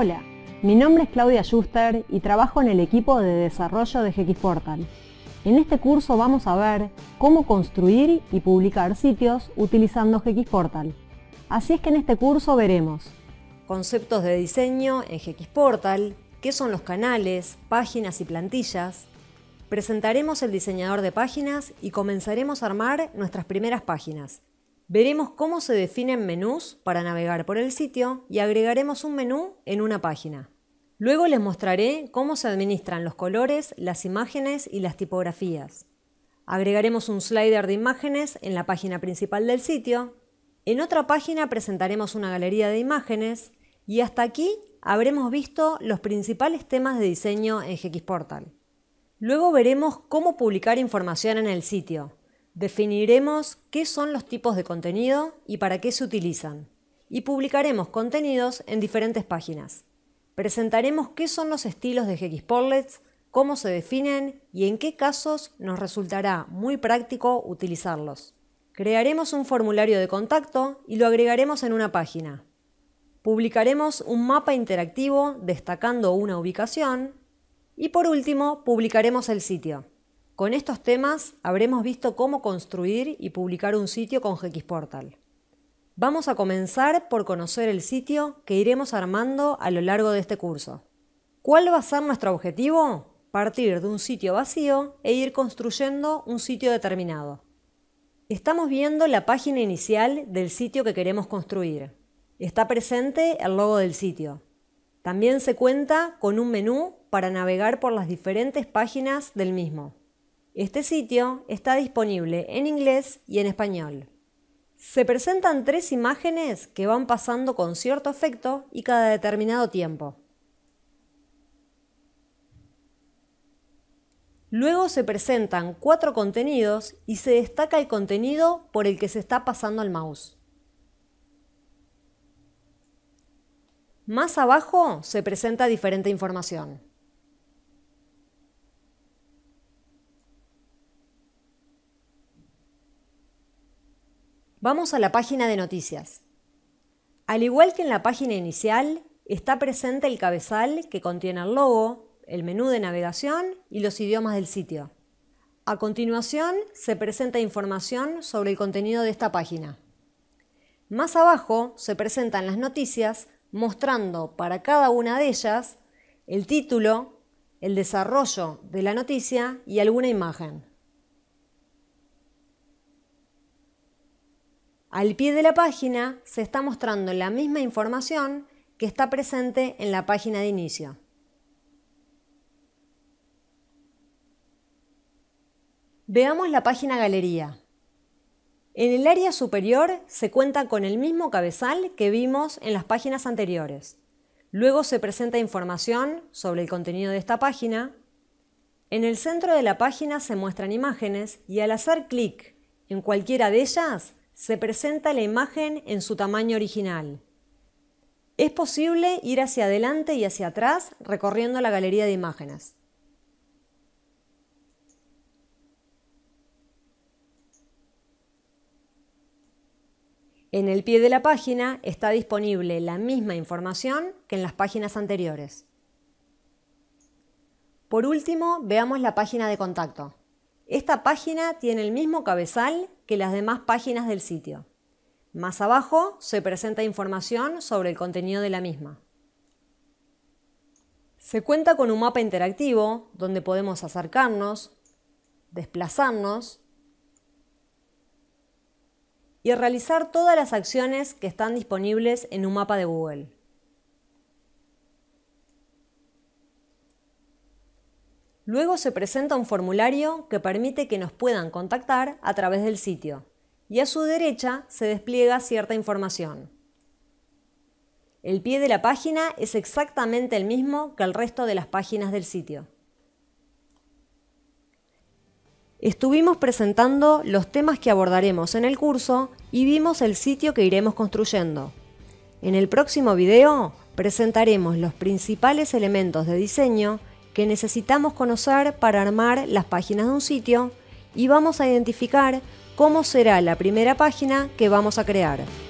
Hola, mi nombre es Claudia Schuster y trabajo en el equipo de desarrollo de GxPortal. Portal. En este curso vamos a ver cómo construir y publicar sitios utilizando GxPortal. Portal. Así es que en este curso veremos conceptos de diseño en GxPortal, Portal, qué son los canales, páginas y plantillas. Presentaremos el diseñador de páginas y comenzaremos a armar nuestras primeras páginas. Veremos cómo se definen menús para navegar por el sitio y agregaremos un menú en una página. Luego les mostraré cómo se administran los colores, las imágenes y las tipografías. Agregaremos un slider de imágenes en la página principal del sitio. En otra página presentaremos una galería de imágenes y hasta aquí habremos visto los principales temas de diseño en GXPortal. Luego veremos cómo publicar información en el sitio, Definiremos qué son los tipos de contenido y para qué se utilizan, y publicaremos contenidos en diferentes páginas. Presentaremos qué son los estilos de Portlets, cómo se definen y en qué casos nos resultará muy práctico utilizarlos. Crearemos un formulario de contacto y lo agregaremos en una página. Publicaremos un mapa interactivo destacando una ubicación y por último publicaremos el sitio. Con estos temas habremos visto cómo construir y publicar un sitio con Portal. Vamos a comenzar por conocer el sitio que iremos armando a lo largo de este curso. ¿Cuál va a ser nuestro objetivo? Partir de un sitio vacío e ir construyendo un sitio determinado. Estamos viendo la página inicial del sitio que queremos construir. Está presente el logo del sitio. También se cuenta con un menú para navegar por las diferentes páginas del mismo. Este sitio está disponible en inglés y en español. Se presentan tres imágenes que van pasando con cierto efecto y cada determinado tiempo. Luego se presentan cuatro contenidos y se destaca el contenido por el que se está pasando el mouse. Más abajo se presenta diferente información. Vamos a la página de noticias. Al igual que en la página inicial, está presente el cabezal que contiene el logo, el menú de navegación y los idiomas del sitio. A continuación, se presenta información sobre el contenido de esta página. Más abajo se presentan las noticias mostrando para cada una de ellas el título, el desarrollo de la noticia y alguna imagen. Al pie de la página se está mostrando la misma información que está presente en la página de inicio. Veamos la página Galería. En el área superior se cuenta con el mismo cabezal que vimos en las páginas anteriores. Luego se presenta información sobre el contenido de esta página. En el centro de la página se muestran imágenes y al hacer clic en cualquiera de ellas se presenta la imagen en su tamaño original. Es posible ir hacia adelante y hacia atrás recorriendo la galería de imágenes. En el pie de la página está disponible la misma información que en las páginas anteriores. Por último, veamos la página de contacto. Esta página tiene el mismo cabezal que las demás páginas del sitio. Más abajo se presenta información sobre el contenido de la misma. Se cuenta con un mapa interactivo donde podemos acercarnos, desplazarnos y realizar todas las acciones que están disponibles en un mapa de Google. Luego se presenta un formulario que permite que nos puedan contactar a través del sitio y a su derecha se despliega cierta información. El pie de la página es exactamente el mismo que el resto de las páginas del sitio. Estuvimos presentando los temas que abordaremos en el curso y vimos el sitio que iremos construyendo. En el próximo video presentaremos los principales elementos de diseño que necesitamos conocer para armar las páginas de un sitio y vamos a identificar cómo será la primera página que vamos a crear.